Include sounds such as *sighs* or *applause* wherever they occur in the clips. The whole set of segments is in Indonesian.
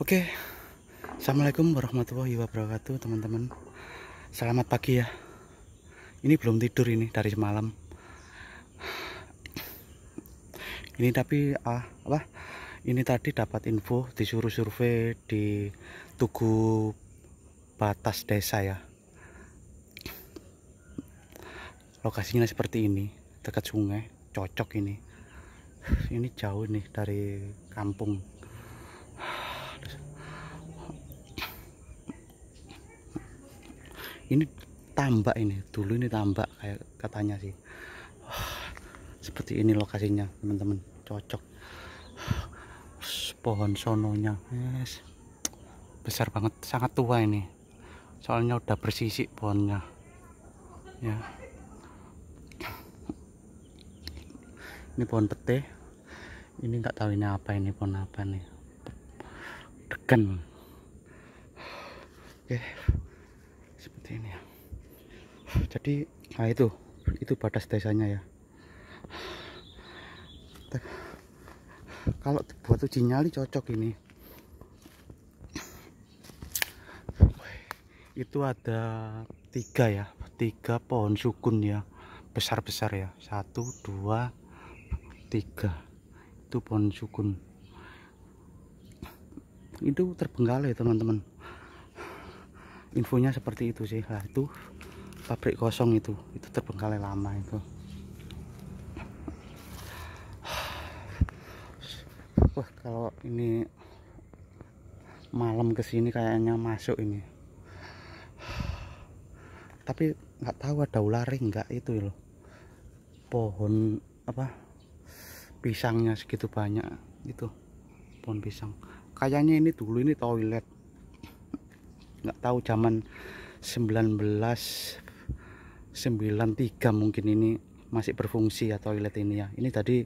Oke, assalamualaikum warahmatullahi wabarakatuh, teman-teman. Selamat pagi ya. Ini belum tidur ini dari semalam. Ini tapi ah, apa? Ini tadi dapat info disuruh survei di Tugu Batas Desa ya. Lokasinya seperti ini, dekat sungai, cocok ini. Ini jauh nih dari kampung ini tambak ini dulu ini tambak kayak katanya sih *sighs* seperti ini lokasinya teman-teman cocok *sighs* pohon sononya yes. besar banget sangat tua ini soalnya udah bersisik pohonnya ya ini pohon pete ini nggak tahu ini apa ini pohon apa nih degan oke eh, okay seperti ini ya jadi nah itu itu batas desanya ya kalau buat uji nyali cocok ini itu ada tiga ya tiga pohon sukun ya besar-besar ya satu dua tiga itu pohon sukun itu terbengkalai teman-teman infonya seperti itu sih lah itu pabrik kosong itu itu terbengkalai lama itu wah kalau ini malam kesini kayaknya masuk ini tapi nggak tahu ada ular nggak itu loh pohon apa pisangnya segitu banyak itu pohon pisang kayaknya ini dulu ini toilet nggak tahu zaman 1993 mungkin ini masih berfungsi ya toilet ini ya ini tadi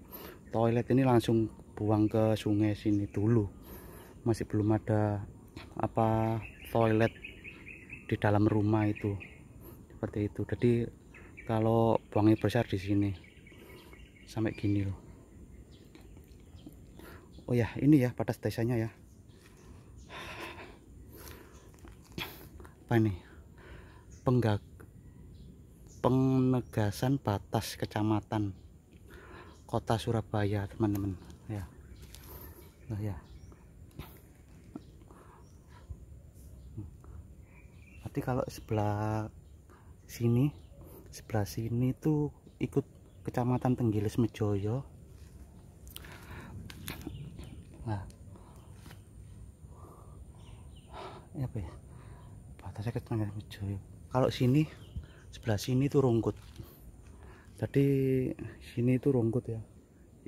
toilet ini langsung buang ke sungai sini dulu masih belum ada apa toilet di dalam rumah itu seperti itu jadi kalau buangnya besar di sini sampai gini loh oh ya ini ya pada desanya ya apa ini penggag penegasan batas kecamatan kota Surabaya teman-teman ya nah ya berarti kalau sebelah sini sebelah sini tuh ikut kecamatan Tenggilis Mejoyo nah ya, apa ya saya ke Tengah kalau sini sebelah sini itu rungkut jadi sini itu rungkut ya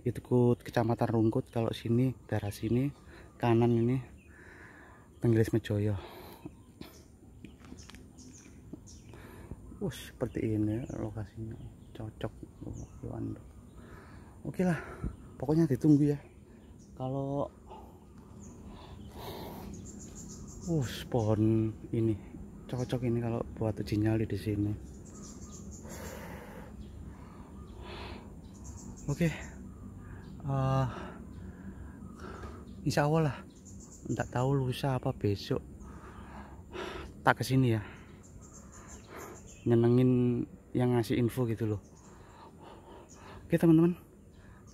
itu kecamatan rungkut kalau sini daerah sini kanan ini Tenggelis Mejoyo Wah, seperti ini lokasinya cocok oke lah pokoknya ditunggu ya kalau uh, spawn ini cocok ini kalau buat uji nyali di sini oke okay. uh, eh, insya Allah lah nggak tahu lusa apa besok tak kesini ya nyenengin yang ngasih info gitu loh oke okay, teman-teman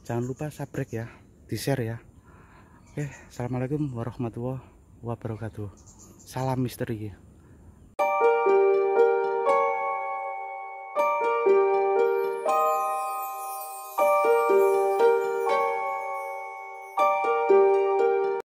jangan lupa subscribe ya di share ya oke okay. assalamualaikum warahmatullahi wabarakatuh salam misteri